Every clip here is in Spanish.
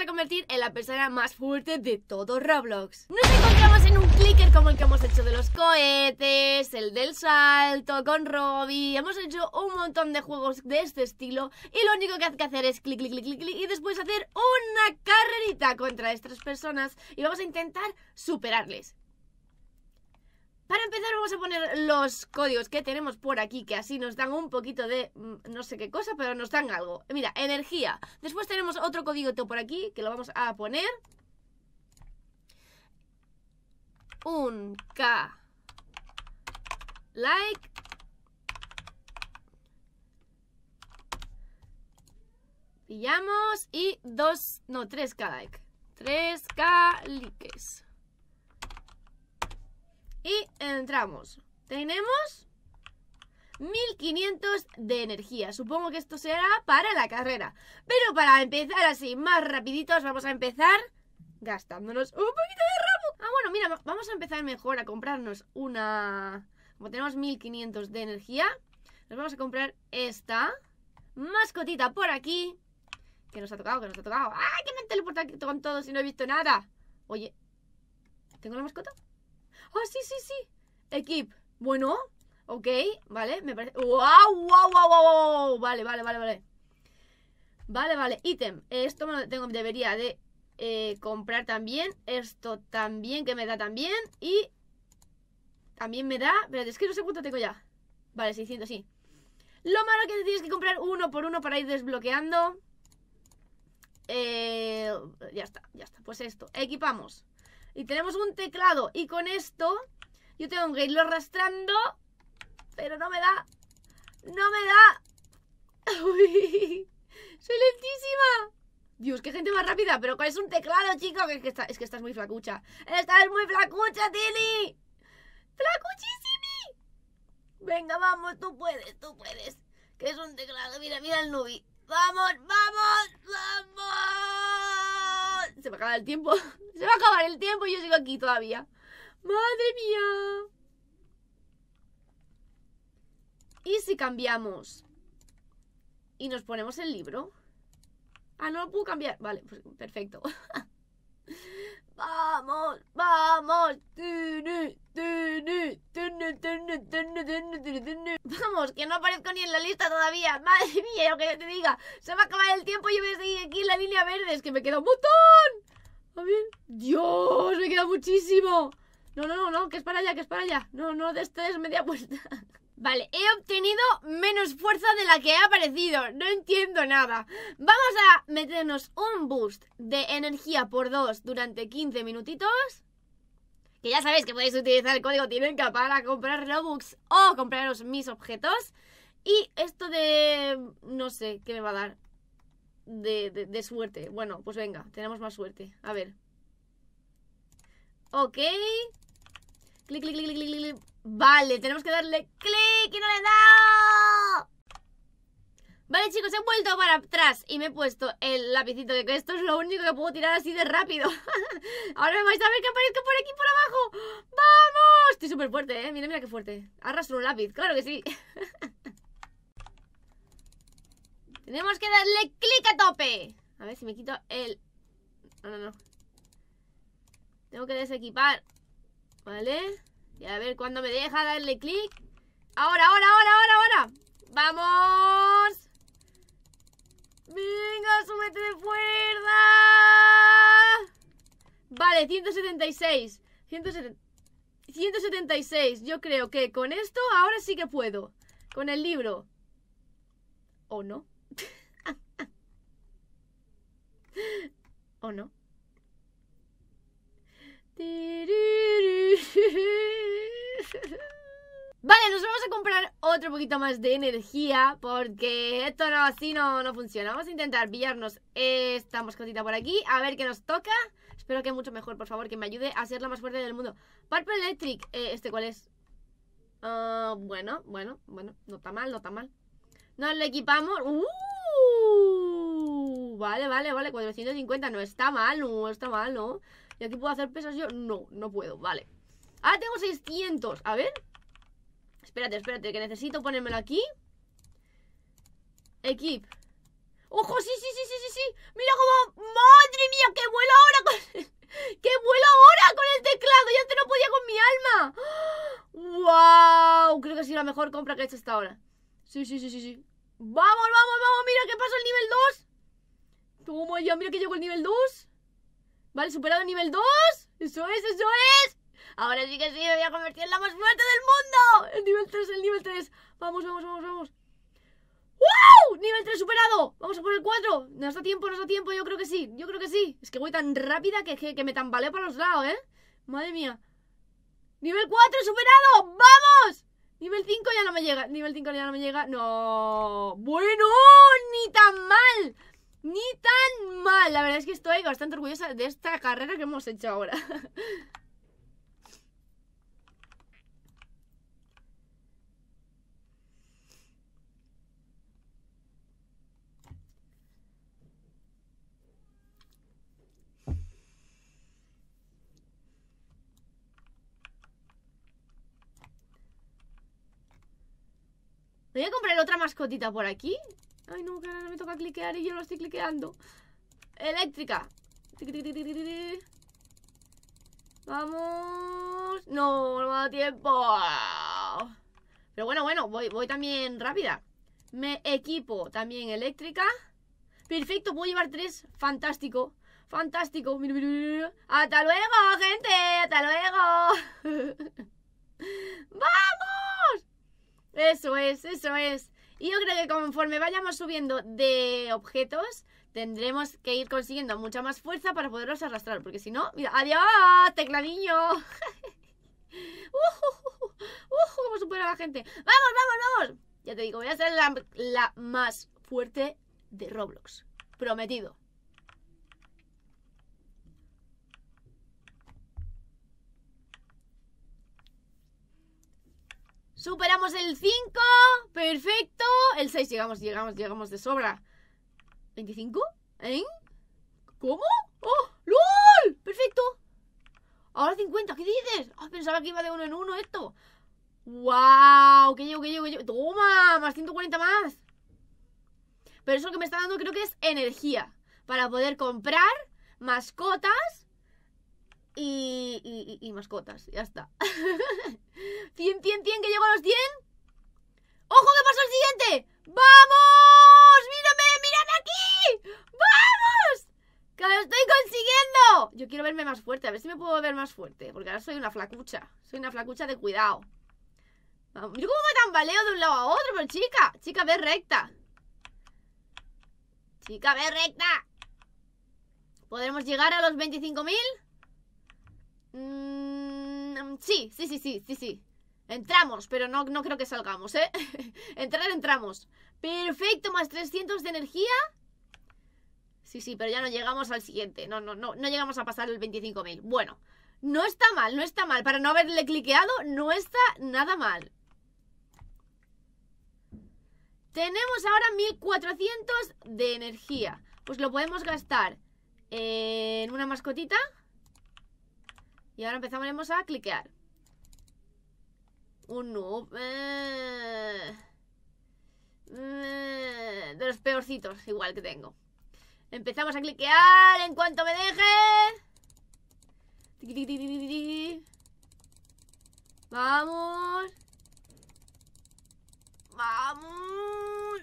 a convertir en la persona más fuerte de todo Roblox. Nos encontramos en un clicker como el que hemos hecho de los cohetes, el del salto, con Robbie. Hemos hecho un montón de juegos de este estilo y lo único que hay que hacer es clic, clic, clic, clic, clic y después hacer una carrerita contra estas personas y vamos a intentar superarles. Para empezar vamos a poner los códigos que tenemos por aquí, que así nos dan un poquito de mm, no sé qué cosa, pero nos dan algo. Mira, energía. Después tenemos otro código por aquí, que lo vamos a poner. Un K. Like. Pillamos y dos, no, tres k like. Tres k likes. Y entramos. Tenemos 1500 de energía. Supongo que esto será para la carrera. Pero para empezar así, más rapiditos, vamos a empezar gastándonos un poquito de rabo. Ah, bueno, mira, vamos a empezar mejor a comprarnos una... Como tenemos 1500 de energía, nos vamos a comprar esta mascotita por aquí. Que nos ha tocado, que nos ha tocado. ¡Ay! ¡Ah, que me han teleportado con todo si no he visto nada! Oye, ¿tengo la mascota? Ah, sí, sí, sí. Equip. Bueno, ok, vale, me parece. ¡Wow, wow, wow, wow! Vale, vale, vale, vale. Vale, vale, ítem. Esto me lo tengo, debería de eh, comprar también. Esto también, que me da también. Y también me da. Pero es que no sé cuánto tengo ya. Vale, 600, sí. Lo malo que tienes que comprar uno por uno para ir desbloqueando. Eh, ya está, ya está. Pues esto. Equipamos. Y tenemos un teclado. Y con esto yo tengo que irlo arrastrando. Pero no me da. No me da. Uy. Soy lentísima. Dios, qué gente más rápida. Pero es un teclado, chico. Es que, es que estás muy flacucha. Estás muy flacucha, Tilly. Flacuchísimi. Venga, vamos. Tú puedes, tú puedes. Que es un teclado. Mira, mira el nubi. Vamos, vamos, vamos se me acabar el tiempo. se va a acabar el tiempo y yo sigo aquí todavía. ¡Madre mía! ¿Y si cambiamos? Y nos ponemos el libro. Ah, no lo puedo cambiar. Vale, pues perfecto. Vamos, vamos. Vamos, que no aparezco ni en la lista todavía. Madre mía, lo que te diga. Se va a acabar el tiempo y yo voy a seguir aquí en la línea verde. Es que me queda un montón. A ver. Dios, me queda muchísimo. No, no, no, no, que es para allá, que es para allá. No, no, de este es media vuelta. Vale, he obtenido menos fuerza de la que ha aparecido. No entiendo nada. Vamos a meternos un boost de energía por dos durante 15 minutitos. Que ya sabéis que podéis utilizar el código TINENKA para comprar Robux o compraros mis objetos. Y esto de... no sé, ¿qué me va a dar? De, de, suerte. Bueno, pues venga, tenemos más suerte. A ver. Ok. Clic, clic, clic, clic, clic. Vale, tenemos que darle clic y no le da Vale, chicos, he vuelto para atrás y me he puesto el lapicito, que esto es lo único que puedo tirar así de rápido. Ahora me vais a ver que aparezco por aquí por abajo. ¡Vamos! Estoy súper fuerte, ¿eh? Mira, mira qué fuerte. Arrastro un lápiz, claro que sí. Tenemos que darle clic a tope. A ver si me quito el... No, no, no. Tengo que desequipar. Vale. Y a ver cuándo me deja darle clic. Ahora, ahora, ahora, ahora, ahora. ¡Vamos! ¡Venga, súbete de fuerza! Vale, 176. 176. Yo creo que con esto ahora sí que puedo. Con el libro. ¿O no? ¿O no? Vale, nos vamos a comprar otro poquito más de energía porque esto no, así no, no funciona. Vamos a intentar pillarnos esta moscotita por aquí, a ver qué nos toca. Espero que mucho mejor, por favor, que me ayude a ser la más fuerte del mundo. Purple Electric, eh, ¿este cuál es? Ah, bueno, bueno, bueno, no está mal, no está mal. Nos lo equipamos. ¡uh! Vale, vale, vale, 450, no está mal, no está mal, ¿no? ¿Y aquí puedo hacer pesas yo? No, no puedo, vale Ahora tengo 600, a ver Espérate, espérate, que necesito ponérmelo aquí Equip ¡Ojo! Sí, sí, sí, sí, sí, sí ¡Mira cómo! ¡Madre mía! ¡Que vuelo ahora qué ¡Que vuelo ahora con el teclado! Yo antes no podía con mi alma! ¡Wow! Creo que ha sido la mejor compra que he hecho hasta ahora Sí, sí, sí, sí, sí ¡Vamos, vamos, vamos! ¡Mira que pasó el nivel 2! Toma ya, mira que llegó el nivel 2 Vale, superado el nivel 2. Eso es, eso es. Ahora sí que sí, me voy a convertir en la más fuerte del mundo. El nivel 3, el nivel 3. Vamos, vamos, vamos, vamos. ¡Wow! Nivel 3 superado. Vamos a por el 4. Nos da tiempo, nos da tiempo. Yo creo que sí, yo creo que sí. Es que voy tan rápida que, que, me tambaleo para los lados, ¿eh? Madre mía. Nivel 4 superado. ¡Vamos! Nivel 5 ya no me llega. Nivel 5 ya no me llega. No. Bueno, ni tan mal ni tan mal. La verdad es que estoy bastante orgullosa de esta carrera que hemos hecho ahora. Voy a comprar otra mascotita por aquí Ay, no, que ahora me toca cliquear y yo lo estoy cliqueando. Eléctrica. Vamos. No, no me dado tiempo. Pero bueno, bueno, voy, voy también rápida. Me equipo también eléctrica. Perfecto, puedo llevar tres. Fantástico. Fantástico. Hasta luego, gente. Hasta luego. ¡Vamos! Eso es, eso es. Y yo creo que conforme vayamos subiendo de objetos, tendremos que ir consiguiendo mucha más fuerza para poderlos arrastrar. Porque si no, mira, ¡adiós, tecladillo! ¡Uh, uh, cómo supera la gente! ¡Vamos, vamos, vamos! Ya te digo, voy a ser la más fuerte de Roblox. Prometido. Superamos el 5. Perfecto. El 6. Llegamos, llegamos, llegamos de sobra. ¿25? ¿Eh? ¿Cómo? ¡Oh! ¡Lol! ¡Perfecto! Ahora 50. ¿Qué dices? Ah, pensaba que iba de uno en uno esto. ¡Wow! ¿Qué llevo, qué llevo, ¡Toma! Más 140 más. Pero eso que me está dando creo que es energía. Para poder comprar mascotas y, y, y, y mascotas. Ya está. 100, 100, 100, que llego a los 100. ¡Ojo, que pasó el siguiente! ¡Vamos! ¡Mírame! ¡Mirad aquí! ¡Vamos! ¡Que lo estoy consiguiendo! Yo quiero verme más fuerte, a ver si me puedo ver más fuerte. Porque ahora soy una flacucha. Soy una flacucha de cuidado. Vamos. Yo como me tambaleo de un lado a otro, pero chica. Chica, ve recta. Chica, ve recta. ¿Podremos llegar a los 25.000? Mmm Em, sí, sí, sí, sí, sí, sí. Entramos, pero no, no creo que salgamos, ¿eh? Entrar, entramos. Perfecto, más 300 de energía. Sí, sí, pero ya no llegamos al siguiente. No, no, no, no llegamos a pasar el 25.000. Bueno, no está mal, no está mal. Para no haberle cliqueado, no está nada mal. Tenemos ahora 1400 de energía. Pues lo podemos gastar en una mascotita. Y ahora empezamos a cliquear. Un noob. Eh, eh, de los peorcitos, igual que tengo. Empezamos a cliquear en cuanto me deje. Vamos. Vamos.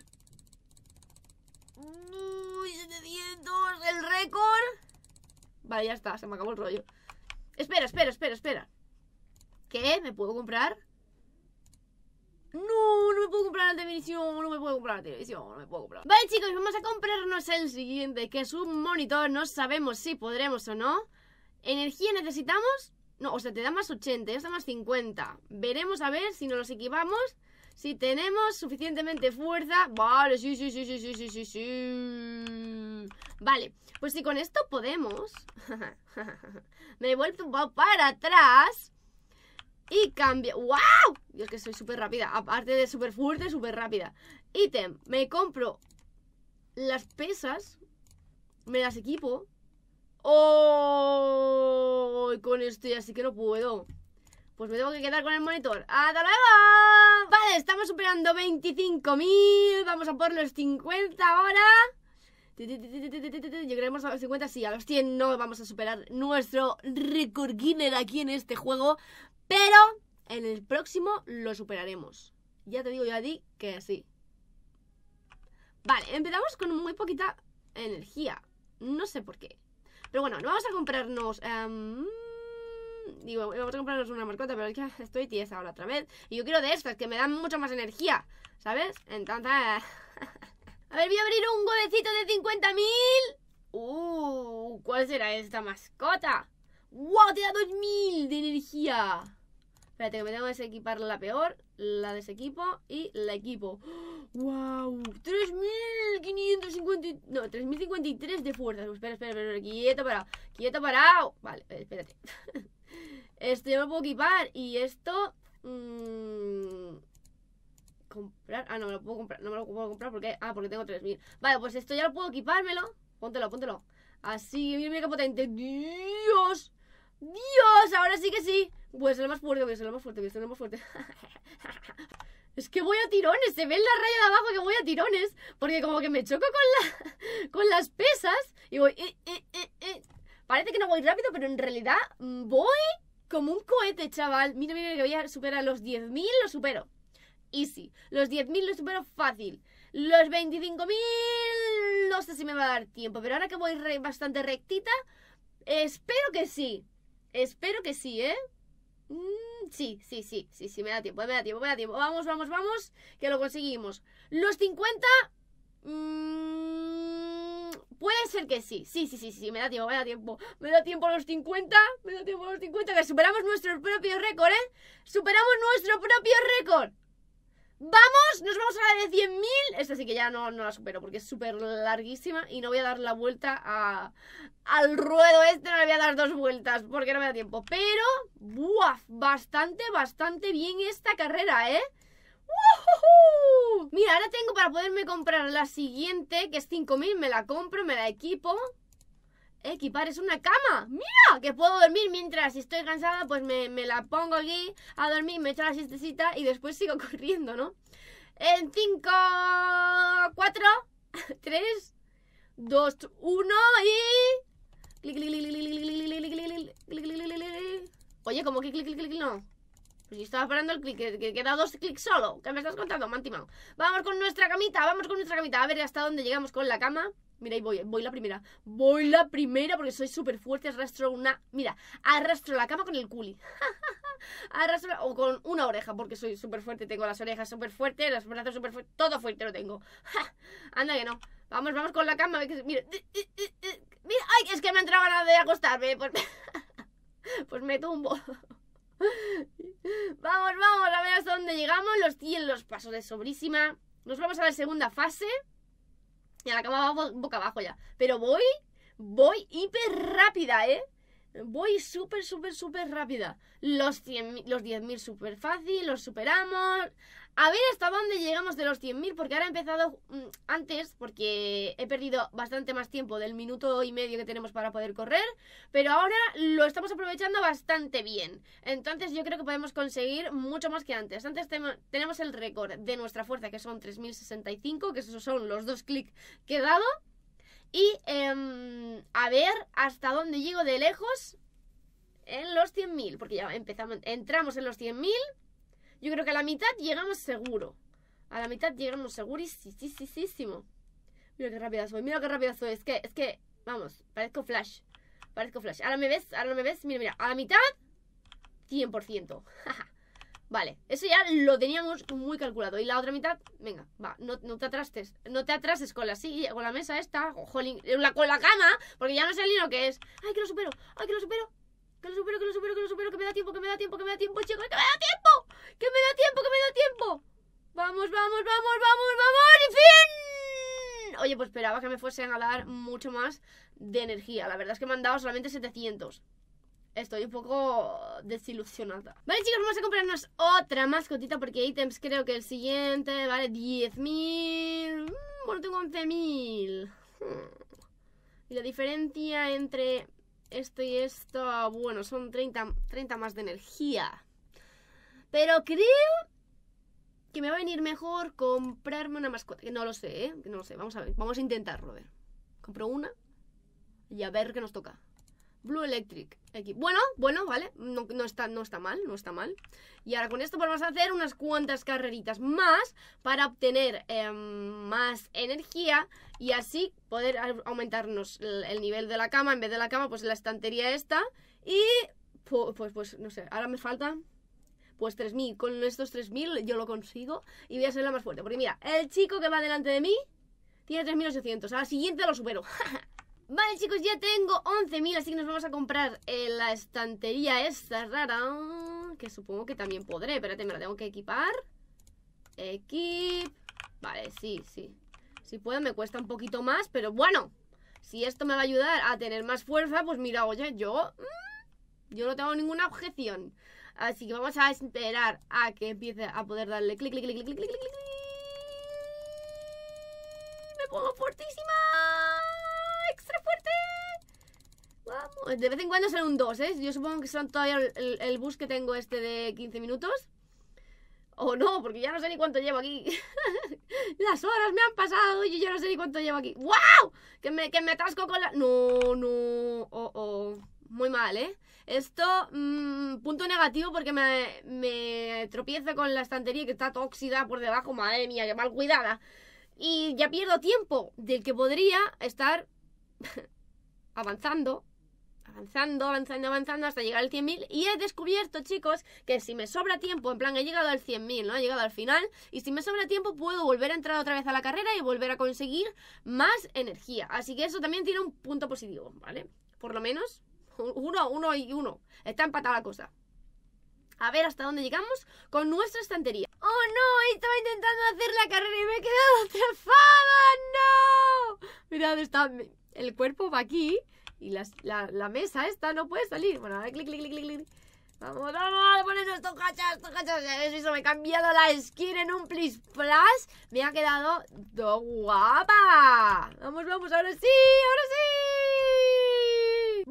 Uy, 700. El récord. Vale, ya está. Se me acabó el rollo. Espera, espera, espera, espera. ¿Qué? ¿Me puedo comprar? No, no me puedo comprar la televisión, no me puedo comprar la televisión, no me puedo comprar. Vale chicos, vamos a comprarnos el siguiente, que es un monitor, no sabemos si podremos o no. ¿Energía necesitamos? No, o sea, te da más 80, da más 50. Veremos a ver si nos los equipamos si tenemos suficientemente fuerza... Vale, sí, sí, sí, sí, sí, sí, sí, sí. Vale, pues si con esto podemos... me vuelvo para atrás... Y cambio... ¡Wow! Dios, que soy súper rápida. Aparte de súper fuerte, súper rápida. Ítem. Me compro las pesas. Me las equipo. ¡Oh! Con esto ya sí que no puedo. Pues me tengo que quedar con el monitor. ¡Hasta luego! estamos superando 25.000. Vamos a por los 50 ahora. Llegaremos a los 50, sí, a los 100 no vamos a superar nuestro récord Guinness aquí en este juego, pero en el próximo lo superaremos. Ya te digo yo di que sí. Vale, empezamos con muy poquita energía, no sé por qué. Pero bueno, vamos a comprarnos... Em, Digo, vamos a comprarnos una mascota, pero es que estoy tiesa ahora otra vez. Y yo quiero de estas, que me dan mucha más energía, ¿sabes? Entonces... a ver, voy a abrir un huevecito de 50.000. Uh, ¿cuál será esta mascota? ¡Wow! Te da 2000 de energía. Espérate, que me tengo que desequipar la peor, la desequipo y la equipo. ¡Wow! 3550. No, 3053 de fuerza. Espera, espera, espera. Quieto, parado. Quieto, parado. Vale, espérate. Esto ya me puedo equipar. Y esto... Mmm, comprar... Ah, no me lo puedo comprar. No me lo puedo comprar porque... Ah, porque tengo 3.000. Vale, pues esto ya lo puedo equipármelo. Póntelo, póntelo. Así, mira, mira qué potente. ¡Dios! ¡Dios! Ahora sí que sí. Pues el más fuerte, Voy a ser el más fuerte, Voy a ser el más fuerte. es que voy a tirones, se ve en la raya de abajo que voy a tirones. Porque como que me choco con, la, con las pesas y voy. Eh, eh, eh, eh. Parece que no voy rápido, pero en realidad mm, voy como un cohete, chaval. Mira, mira, que voy a superar los 10.000, lo supero. Easy. Los 10.000 lo supero fácil. Los 25.000, no sé si me va a dar tiempo, pero ahora que voy bastante rectita, espero que sí. Espero que sí, ¿eh? Mm, sí, sí, sí, sí, sí, me da tiempo, me da tiempo, me da tiempo. Vamos, vamos, vamos, que lo conseguimos. Los 50... Mmm Puede ser que sí. Sí, sí, sí, sí, me da tiempo, me da tiempo. Me da tiempo a los 50, me da tiempo a los 50, que superamos nuestro propio récord, ¿eh? Superamos nuestro propio récord. ¡Vamos! Nos vamos a la de 100.000. Esta sí que ya no, no la supero porque es súper larguísima y no voy a dar la vuelta a, al ruedo este. No le voy a dar dos vueltas porque no me da tiempo. Pero, ¡buah! Bastante, bastante bien esta carrera, ¿eh? Mira, ahora tengo para poderme comprar la siguiente, que es 5000, me la compro, me la equipo. Equipar es una cama. ¡Mira! Que puedo dormir mientras estoy cansada, pues me, me la pongo aquí a dormir, me echo la siestecita y después sigo corriendo, ¿no? En 5, 4, 3, 2, 1 y... Oye, como que clic, clic, clic, no si pues estaba parando el clic, que queda dos clics solo. ¿Qué me estás contando, Mantimao? Vamos con nuestra camita, vamos con nuestra camita. A ver hasta dónde llegamos con la cama. Mira, y voy, voy la primera. Voy la primera porque soy súper fuerte. Arrastro una. Mira, arrastro la cama con el culi. arrastro. O con una oreja porque soy súper fuerte. Tengo las orejas súper fuertes, los brazos súper fuertes. Todo fuerte lo tengo. Anda que no. Vamos, vamos con la cama. Mira, eh, eh, eh, mira. Ay, es que me entraba ganas de acostarme. Pues, pues me tumbo vamos, vamos, a ver hasta dónde llegamos. Los 100 los pasos de sobrísima. Nos vamos a la segunda fase. Y a la cama boca abajo ya. Pero voy, voy hiper rápida, ¿eh? Voy súper, súper, súper rápida. Los, los 10.000 súper fácil, los superamos. A ver hasta dónde llegamos de los 100.000, porque ahora he empezado mm, antes, porque he perdido bastante más tiempo del minuto y medio que tenemos para poder correr, pero ahora lo estamos aprovechando bastante bien. Entonces yo creo que podemos conseguir mucho más que antes. Antes tenemos el récord de nuestra fuerza, que son 3.065, que esos son los dos clics que he dado. Y em, a ver hasta dónde llego de lejos en los 100.000, porque ya empezamos, entramos en los 100.000. Yo creo que a la mitad llegamos seguro. A la mitad llegamos segurísimo. Mira qué rápida soy, mira qué rápida soy. Es que, es que, vamos, parezco Flash. Parezco Flash. Ahora me ves, ahora me ves. Mira, mira, a la mitad, 100%. vale, eso ya lo teníamos muy calculado. Y la otra mitad, venga, va, no, te atrastes. No te atrases con la con la mesa esta, eh, con la cama, porque ya no sé ni lo que es. Ay, que lo supero, ay, que lo supero. Que lo supero, que lo supero, que lo supero, que me da tiempo, que me da tiempo, que me da tiempo, chicos, que me da tiempo. ¡Que me da tiempo, que me da tiempo! ¡Vamos, vamos, vamos, vamos, vamos! ¡Y fin! Oye, pues esperaba que me fuesen a dar mucho más de energía. La verdad es que me han dado solamente 700. Estoy un poco desilusionada. Vale, chicos, vamos a comprarnos otra mascotita porque ítems creo que el siguiente vale 10.000. Mm, bueno, tengo 11.000. Hmm. Y la diferencia entre esto y esto, ah, bueno, son 30, 30 más de energía. Pero creo que me va a venir mejor comprarme una mascota. Que no lo sé, ¿eh? No lo sé. Vamos a ver. Vamos a intentarlo. A ver. Compro una. Y a ver qué nos toca. Blue Electric. Bueno, bueno, vale. No, está, no está mal, no está mal. Y ahora con esto vamos a hacer unas cuantas carreritas más para obtener em, más energía y así poder aumentarnos el, nivel de la cama. En vez de la cama, pues la estantería esta. Y pues, pues, pues no sé, ahora me falta pues 3.000, con estos 3.000 yo lo consigo y voy a ser la más fuerte. Porque mira, el chico que va delante de mí tiene 3.800, a la siguiente lo supero. Vale, chicos, ya tengo 11.000, así que nos vamos a comprar eh, la estantería esta rara. Que supongo que también podré. Espérate, me la tengo que equipar. Equip. Vale, sí, sí. Si puedo, me cuesta un poquito más, pero bueno. Si esto me va a ayudar a tener más fuerza, pues mira, oye, yo... Mm, yo no tengo ninguna objeción. Así que vamos a esperar a que empiece a poder darle clic, clic, clic, clic, clic, clic, clic, clic. Me pongo fuertísima. Extra fuerte. Vamos. De vez en cuando son un 2, ¿eh? Yo supongo que son todavía el, bus que tengo este de 15 minutos. O no, porque ya no sé ni cuánto llevo aquí. Las horas me han pasado y yo ya no sé ni cuánto llevo aquí. ¡Wow! Que que me atasco con la... No, no. Oh, oh muy mal, ¿eh? Esto, mm, punto negativo porque me, me tropiezo con la estantería que está tóxida por debajo, madre mía, qué mal cuidada. Y ya pierdo tiempo del que podría estar avanzando, avanzando, avanzando, avanzando hasta llegar al 100.000. Y he descubierto, chicos, que si me sobra tiempo, en plan, he llegado al 100.000, ¿no? He llegado al final. Y si me sobra tiempo, puedo volver a entrar otra vez a la carrera y volver a conseguir más energía. Así que eso también tiene un punto positivo, ¿vale? Por lo menos uno, uno y uno. Está empatada la cosa. A ver hasta dónde llegamos con nuestra estantería. ¡Oh no! Estaba intentando hacer la carrera y me he quedado atrapada. ¡No! Mirad, está el cuerpo va aquí y la, la, mesa esta no puede salir. Bueno, a clic, clic, clic, clic, clic. Vamos, vamos, poner estos cachas, estos cachas. Eso, me he cambiado la skin en un plis plas. Me ha quedado guapa. Vamos, vamos, ahora sí, ahora sí.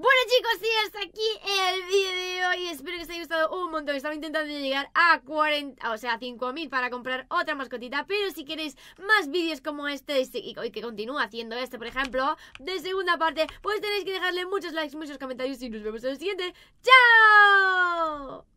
Bueno chicos, y hasta aquí el vídeo y Espero que os haya gustado un montón Estaba intentando llegar a 40, o sea, 5.000 Para comprar otra mascotita Pero si queréis más vídeos como este, este Y que continúa haciendo este, por ejemplo De segunda parte, pues tenéis que dejarle muchos likes Muchos comentarios y nos vemos en el siguiente ¡Chao!